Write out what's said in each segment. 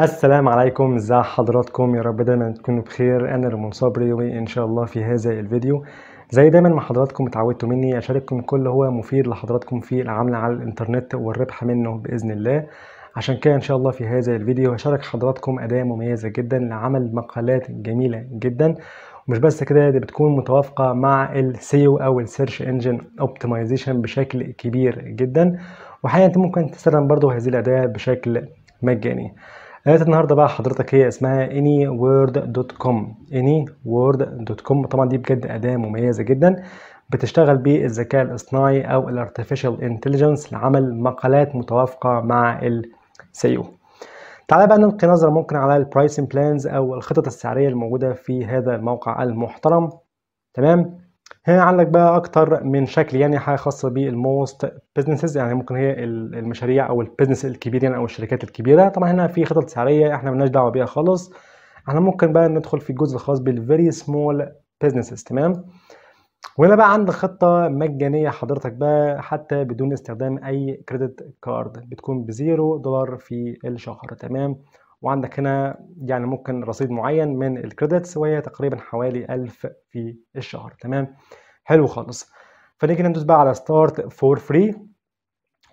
السلام عليكم ازي حضراتكم يا رب دايما تكونوا بخير انا رمون صبري وان شاء الله في هذا الفيديو زي دايما ما حضراتكم اتعودتوا مني اشارككم كل هو مفيد لحضراتكم في العمل على الانترنت والربح منه باذن الله عشان كده ان شاء الله في هذا الفيديو هشارك حضراتكم اداة مميزة جدا لعمل مقالات جميلة جدا ومش بس كده دي بتكون متوافقة مع السيو او السيرش انجن اوبتمايزيشن بشكل كبير جدا وحقيقة انت ممكن تستخدم برضو هذه الاداة بشكل مجاني آلة النهارده بقى حضرتك هي اسمها anyword.com anyword.com طبعا دي بجد أداة مميزة جدا بتشتغل بالذكاء الاصطناعي أو الارتفيشال انتليجنس لعمل مقالات متوافقة مع السيو e تعالى بقى نلقي نظرة ممكن على البرايسنج بلانز أو الخطط السعرية الموجودة في هذا الموقع المحترم تمام هنا عندك بقى اكتر من شكل يعني حاجه خاصه بالموست بزنسز يعني ممكن هي المشاريع او البزنس الكبير يعني او الشركات الكبيره طبعا هنا في خطط سعريه احنا مالناش دعوه بيها خالص احنا ممكن بقى ندخل في الجزء الخاص بالفيري سمول بزنسز تمام وهنا بقى عندك خطه مجانيه حضرتك بقى حتى بدون استخدام اي كريدت كارد بتكون بزيرو دولار في الشهر تمام وعندك هنا يعني ممكن رصيد معين من الكريدتس وهي تقريبا حوالي 1000 في الشهر تمام حلو خالص فنيجي ندوس بقى على ستارت فور فري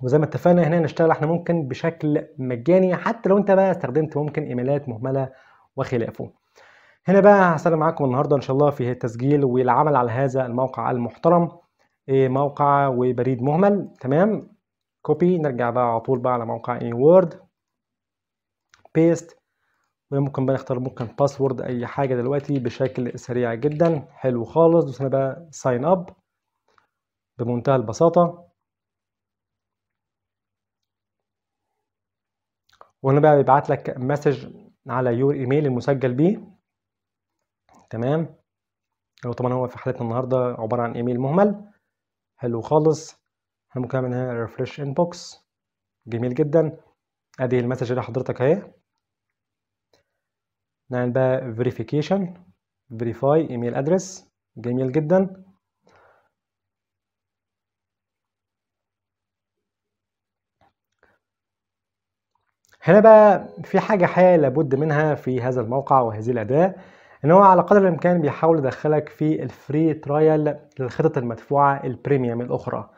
وزي ما اتفقنا هنا نشتغل احنا ممكن بشكل مجاني حتى لو انت بقى استخدمت ممكن ايميلات مهمله وخلافه هنا بقى هسلم معاكم النهارده ان شاء الله في التسجيل والعمل على هذا الموقع المحترم إيه، موقع وبريد مهمل تمام كوبي نرجع بقى على طول بقى على موقع اي وورد بيست وممكن بقى نختار ممكن باسورد اي حاجه دلوقتي بشكل سريع جدا حلو خالص دوسنا بقى ساين اب بمنتهى البساطه وهنا بقى بيبعت لك مسج على يور ايميل المسجل بيه تمام لو طبعا هو في حالتنا النهارده عباره عن ايميل مهمل حلو خالص احنا ممكن نعمل هنا ريفرش انبوكس جميل جدا ادي المسج اللي حضرتك اهي نعمل بقى فيريفيكيشن فيريفاي ايميل ادرس جميل جدا هنا بقى في حاجة حقيقة لابد منها في هذا الموقع وهذه الأداة إن هو على قدر الإمكان بيحاول يدخلك في الفري ترايل للخطط المدفوعة البريميوم الأخرى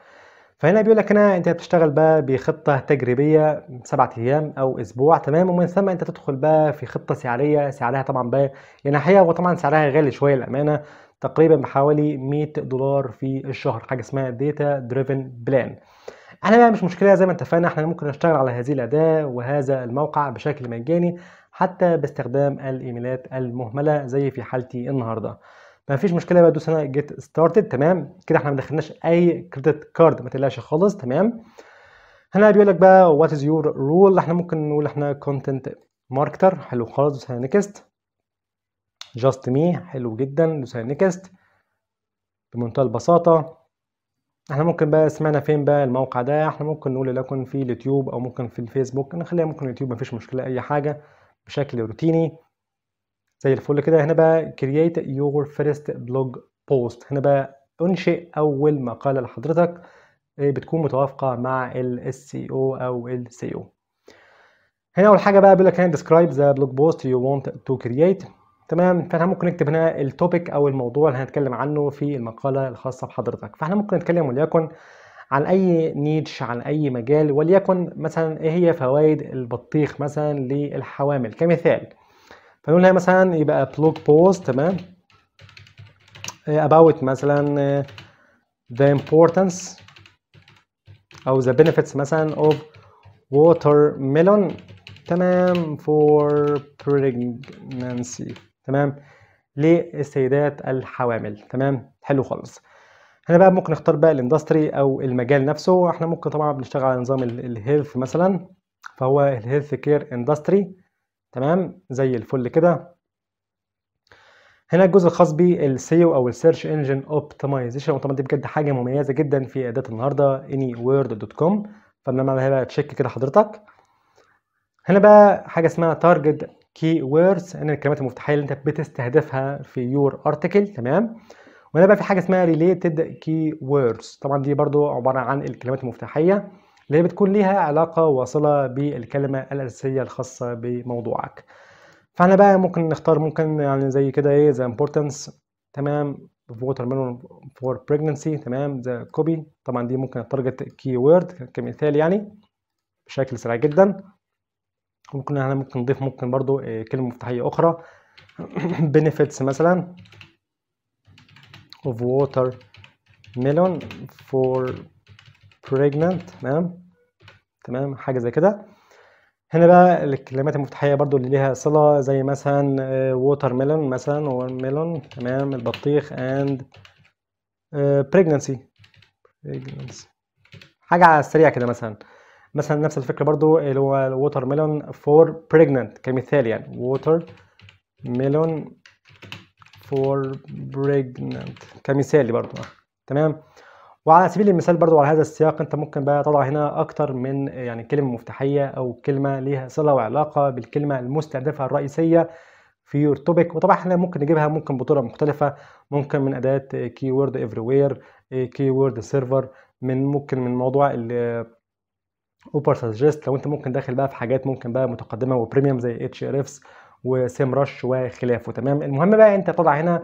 فهنا بيقول لك هنا انت بتشتغل بقى بخطه تجريبيه سبعة ايام او اسبوع تمام ومن ثم انت تدخل بقى في خطه سعريه سعرها طبعا بقى ينحيه يعني وطبعا سعرها غالي شويه للامانه تقريبا بحوالي 100 دولار في الشهر حاجه اسمها داتا دريفن بلان احنا بقى مش مشكله زي ما اتفقنا احنا ممكن نشتغل على هذه الاداه وهذا الموقع بشكل مجاني حتى باستخدام الايميلات المهمله زي في حالتي النهارده ما فيش مشكله بقى دوس هنا جيت ستارتد تمام كده احنا ما دخلناش اي كريدت كارد ما تقلقش خالص تمام هنا بيقول لك بقى وات از يور رول احنا ممكن نقول احنا كونتنت ماركتر حلو خالص دوس هنا نكست جاست مي حلو جدا دوس هنا نكست بمنتهى البساطه احنا ممكن بقى سمعنا فين بقى الموقع ده احنا ممكن نقول لكم في اليوتيوب او ممكن في الفيسبوك نخليها ممكن اليوتيوب مفيش مشكله اي حاجه بشكل روتيني زي الفل كده هنا بقى create your first blog post هنا بقى انشئ اول مقاله لحضرتك آه، بتكون متوافقه مع الاس سي او او السي او هنا اول حاجه بقى بيقول لك هنا describe the blog post you want to create تمام فاحنا ممكن نكتب هنا التوبيك او الموضوع اللي هنتكلم عنه في المقاله الخاصه بحضرتك فاحنا ممكن نتكلم وليكن عن اي نيتش عن اي مجال وليكن مثلا ايه هي فوائد البطيخ مثلا للحوامل كمثال فنقول هنا مثلا يبقى بلوج بوست تمام إيه، about مثلا إيه، the importance او the benefits مثلا of watermelon تمام for pregnancy تمام للسيدات الحوامل تمام حلو خالص هنا بقى ممكن نختار بقى الاندستري او المجال نفسه احنا ممكن طبعا بنشتغل على نظام الهيلث مثلا فهو الهيلث كير اندستري تمام زي الفل كده هنا الجزء الخاص بالسيو او السيرش انجن اوبتمايزيشن وطبعا دي بجد حاجه مميزه جدا في اداه النهارده اني دوت فانا بعمل هنا تشيك كده حضرتك هنا بقى حاجه اسمها تارجت كي ووردز ان الكلمات المفتاحيه اللي انت بتستهدفها في يور ارتكل تمام وهنا بقى في حاجه اسمها ريليتد كي ووردز طبعا دي برده عباره عن الكلمات المفتاحيه اللي هي بتكون ليها علاقة واصلة بالكلمة الأساسية الخاصة بموضوعك فاحنا بقى ممكن نختار ممكن يعني زي كده ايه the importance تمام watermelon for pregnancy تمام the copy طبعا دي ممكن التارجت كي كمثال يعني بشكل سريع جدا ممكن احنا ممكن نضيف ممكن برضو آه، كلمة مفتاحية أخرى benefits مثلا of watermelon for pregnant تمام تمام حاجه زي كده هنا بقى الكلمات المفتاحيه برضو اللي ليها صله زي مثلا ووتر آه، ميلون مثلا ميلون تمام البطيخ اند آه، pregnancy pregnancy حاجه على السريع كده مثلا مثلا نفس الفكره برضو اللي هو الووتر ميلون فور pregnant كمثال يعني ووتر ميلون فور pregnant كمثال برضو تمام وعلى سبيل المثال برضو على هذا السياق انت ممكن بقى تضع هنا اكتر من يعني كلمه مفتاحيه او كلمه ليها صله وعلاقه بالكلمه المستهدفه الرئيسيه في يور توبيك وطبعا احنا ممكن نجيبها ممكن بطرق مختلفه ممكن من اداه كي وورد افري وير كي وورد سيرفر من ممكن من موضوع ال اوبر سجست لو انت ممكن داخل بقى في حاجات ممكن بقى متقدمه وبريميوم زي اتش ار افس وسيم رش وخلافه تمام المهم بقى انت تضع هنا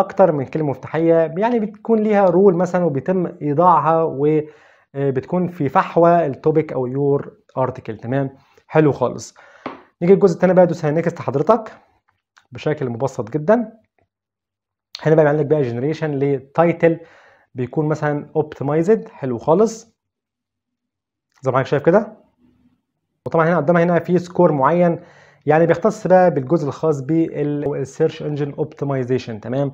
اكتر من كلمه مفتاحيه يعني بتكون ليها رول مثلا وبيتم ايضاعها وبتكون آه، في فحوى التوبيك او يور ارتكل تمام حلو خالص نيجي الجزء الثاني بقى دوس نكست حضرتك بشكل مبسط جدا هنا بقى عندك بقى جنريشن لتايتل بيكون مثلا اوبتمايزد حلو خالص زي ما حضرتك شايف كده وطبعا هنا قدامها هنا في سكور معين يعني بيختص بقى بالجزء الخاص بالسيرش انجن اوبتمايزيشن تمام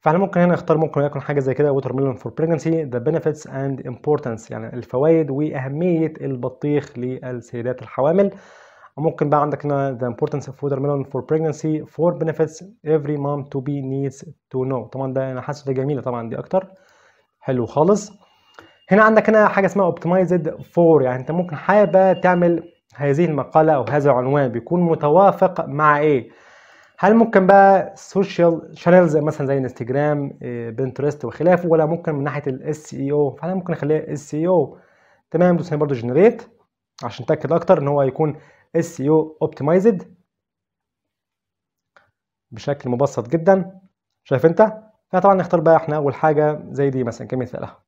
فاحنا ممكن هنا نختار ممكن يكون حاجه زي كده ووتر ميلون فور بريجنسي ذا بنفيتس اند امبورتنس يعني الفوائد واهميه البطيخ للسيدات الحوامل وممكن بقى عندك هنا the importance of watermelon for pregnancy for benefits every mom to be needs to know طبعا ده انا حاسس ده جميله طبعا دي اكتر حلو خالص هنا عندك هنا حاجه اسمها optimized for يعني انت ممكن حابه تعمل هذه المقالة أو هذا العنوان بيكون متوافق مع إيه هل ممكن بقى سوشيال شانلز مثلا زي انستجرام آه، بنترست وخلافه ولا ممكن من ناحيه الاس اي او e فانا ممكن اخليها اس اي e او تمام دوس هنا برضه جنريت عشان اتاكد اكتر ان هو هيكون اس اي او اوبتمايزد بشكل مبسط جدا شايف انت فطبعا نختار بقى احنا اول حاجه زي دي مثلا كمثالها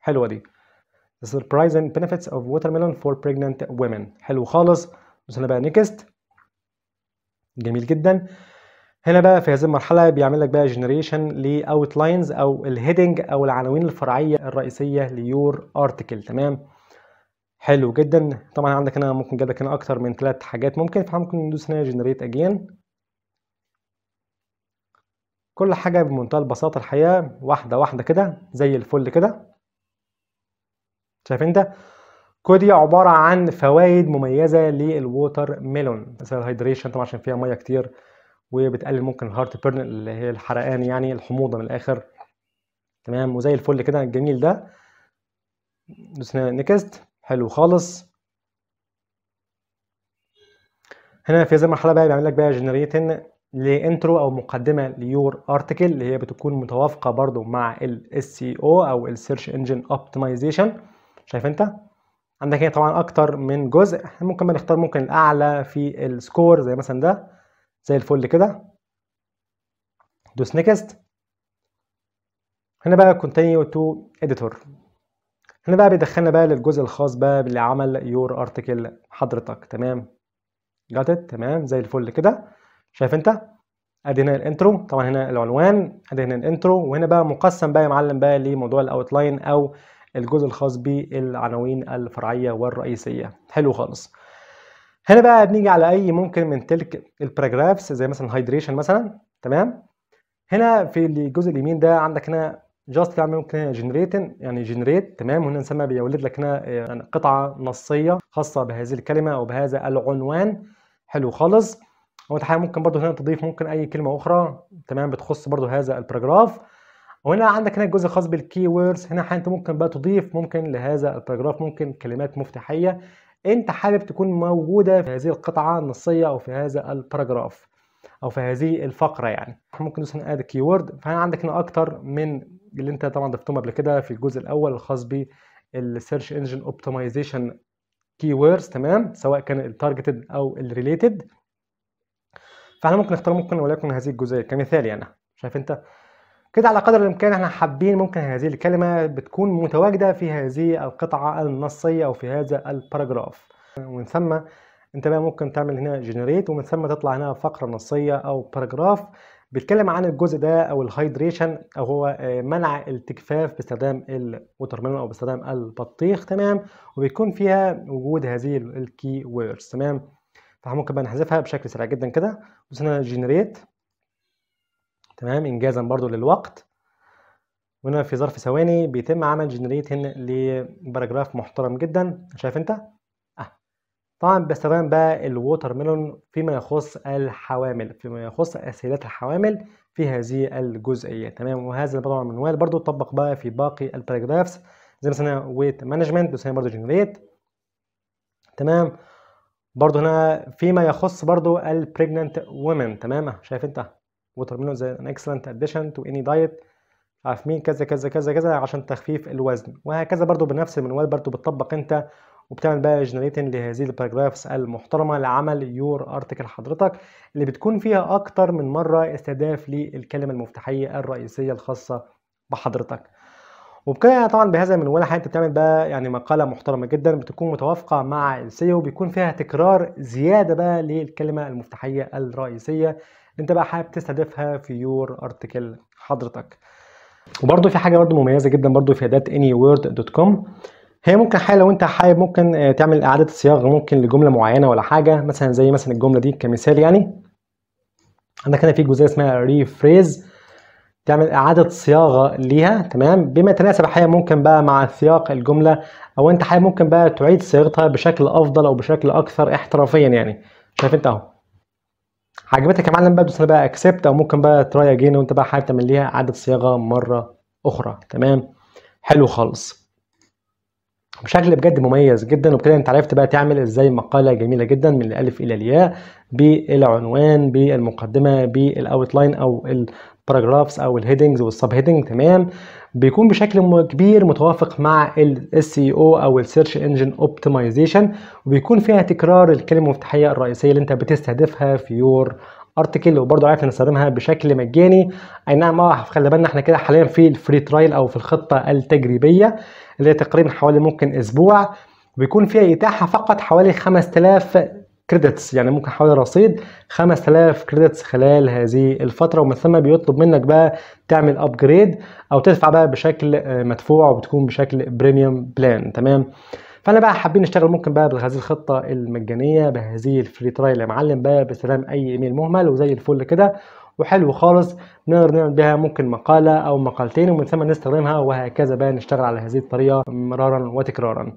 حلوه دي The surprising benefits of watermelon for pregnant women حلو خالص بس هنا بقى نيكست جميل جدا هنا بقى في هذه المرحلة بيعمل لك بقى جنريشن لاوتلاينز او الهيدنج او العناوين الفرعية الرئيسية ليور ارتكل تمام حلو جدا طبعا عندك هنا ممكن جاب لك هنا اكتر من ثلاث حاجات ممكن فممكن ندوس هنا جنريت اجين كل حاجة بمنتهى البساطة الحقيقة واحدة واحدة كده زي الفل كده شايف انت كوديا عباره عن فوائد مميزه للووتر ميلون مثلا الهيدريشن طبعا عشان فيها ميه كتير وبتقلل ممكن الهارت بيرن اللي هي الحرقان يعني الحموضه من الاخر تمام وزي الفل كده الجميل ده دوسنا نكست حلو خالص هنا في هذه المرحله بقى بيعمل لك بقى جنريتن لانترو او مقدمه ليور ارتكل اللي هي بتكون متوافقه برضو مع الاس سي او او السيرش انجن اوبتمايزيشن شايف انت عندك هنا طبعا اكتر من جزء ممكن نختار ممكن الاعلى في السكور زي مثلا ده زي الفل كده دوس نيكست هنا بقى كونتينيو تو اديتور هنا بقى بيدخلنا بقى للجزء الخاص بقى باللي عمل يور ارتكل حضرتك تمام جاتت تمام زي الفل كده شايف انت ادي هنا الانترو طبعا هنا العنوان ادي هنا الانترو وهنا بقى مقسم بقى يا معلم بقى لموضوع الاوتلاين او الجزء الخاص بالعناوين الفرعيه والرئيسيه حلو خالص هنا بقى بنيجي على اي ممكن من تلك الباراجرافز زي مثلا هايدريشن مثلا تمام هنا في الجزء اليمين ده عندك هنا جاست يعني ممكن هنا يعني جنريت تمام وهنا نسمى بيولد لك هنا يعني قطعه نصيه خاصه بهذه الكلمه او بهذا العنوان حلو خالص هو ممكن برضو هنا تضيف ممكن اي كلمه اخرى تمام بتخص برضو هذا البراجراف وهنا عندك هنا الجزء الخاص بالكي ووردز هنا انت ممكن بقى تضيف ممكن لهذا الباراجراف ممكن كلمات مفتاحيه انت حابب تكون موجوده في هذه القطعه النصيه او في هذا الباراجراف او في هذه الفقره يعني ممكن تدوس هنا اد كي وورد فهنا عندك هنا اكتر من اللي انت طبعا ضفتهم قبل كده في الجزء الاول الخاص بالسيرش انجن اوبتمايزيشن كي ووردز تمام سواء كان التارجتد او الريليتد فاحنا ممكن نختار ممكن وليكن هذه الجزئيه كمثال يعني شايف انت كده على قدر الامكان احنا حابين ممكن هذه الكلمه بتكون متواجده في هذه القطعه النصيه او في هذا الباراجراف ومن ثم انت بقى ممكن تعمل هنا جنريت ومن ثم تطلع هنا فقره نصيه او باراجراف بيتكلم عن الجزء ده او الهايدريشن او هو آه، منع التجفاف باستخدام الوترميلون او باستخدام البطيخ تمام وبيكون فيها وجود هذه الكي ووردز تمام فممكن بقى نحذفها بشكل سريع جدا كده دوس هنا جنريت تمام انجازا برضو للوقت وهنا في ظرف ثواني بيتم عمل جنريتنج لباراجراف محترم جدا شايف انت اه طبعا باستخدام بقى الووتر ميلون فيما يخص الحوامل فيما يخص اسئله الحوامل في هذه الجزئيه تمام وهذا طبعا المنوال برضو اتطبق بقى في باقي الباراجرافز زي مثلا ويت مانجمنت بيسمى برضو جنريت تمام برضو هنا فيما يخص برضو البريجننت وومن تمام آه. شايف انت ووتر ميلون زي ان اكسلنت اديشن تو اني دايت عارف مين كذا كذا كذا كذا عشان تخفيف الوزن وهكذا برضو بنفس المنوال برضو بتطبق انت وبتعمل بقى جنريتنج لهذه الباراجرافز المحترمه لعمل يور ارتكل حضرتك اللي بتكون فيها اكتر من مره استهداف للكلمه المفتاحيه الرئيسيه الخاصه بحضرتك وبكده يعني طبعا بهذا المنوال انت بتعمل بقى يعني مقاله محترمه جدا بتكون متوافقه مع السيو بيكون فيها تكرار زياده بقى للكلمه المفتاحيه الرئيسيه انت بقى حابب تستهدفها في يور ارتكل حضرتك وبرده في حاجه برده مميزه جدا برده في اداه كوم هي ممكن حاجه لو انت حابب ممكن آه، تعمل اعاده صياغه ممكن لجمله معينه ولا حاجه مثلا زي مثلا الجمله دي كمثال يعني عندك هنا في جزئيه اسمها ريفريز تعمل اعاده صياغه ليها تمام بما يتناسب حاجه ممكن بقى مع سياق الجمله او انت حابب ممكن بقى تعيد صياغتها بشكل افضل او بشكل اكثر احترافيا يعني شايف انت اهو عجبتك يا معلم بقى بتدوس بقى اكسبت او ممكن بقى تراي اجين وانت بقى حابب تعمل ليها اعاده صياغه مره اخرى تمام حلو خالص بشكل بجد مميز جدا وبكده انت عرفت بقى تعمل ازاي مقاله جميله جدا من الالف الى الياء بالعنوان بالمقدمه بالاوتلاين او الباراجرافز او الهيدنجز والسب هيدنج تمام بيكون بشكل كبير متوافق مع الاس اي او او السيرش انجن اوبتمايزيشن وبيكون فيها تكرار الكلمه المفتاحيه الرئيسيه اللي انت بتستهدفها في يور ارتكل وبرضه عارف نستخدمها بشكل مجاني اي نعم اه خلي بالنا احنا كده حاليا في الفري ترايل او في الخطه التجريبيه اللي هي تقريبا حوالي ممكن اسبوع بيكون فيها اتاحه فقط حوالي 5000 كريدتس يعني ممكن حوالي رصيد 5000 كريدتس خلال هذه الفتره ومن ثم بيطلب منك بقى تعمل ابجريد او تدفع بقى بشكل آه، مدفوع وبتكون بشكل بريميوم بلان تمام فانا بقى حابين نشتغل ممكن بقى بهذه الخطه المجانيه بهذه الفري ترايل يا معلم بقى بسلام اي ايميل مهمل وزي الفل كده وحلو خالص نقدر نعمل بها ممكن مقاله او مقالتين ومن ثم نستخدمها وهكذا بقى نشتغل على هذه الطريقه مرارا وتكرارا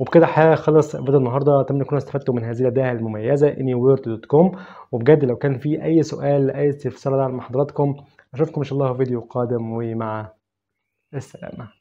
وبكده خلص فيديو النهارده اتمنى تكونوا استفدتوا من هذه الأداة المميزه anywhere.com وبجد لو كان في اي سؤال اي استفسار أدعم حضراتكم اشوفكم ان شاء الله في فيديو قادم ومع السلامه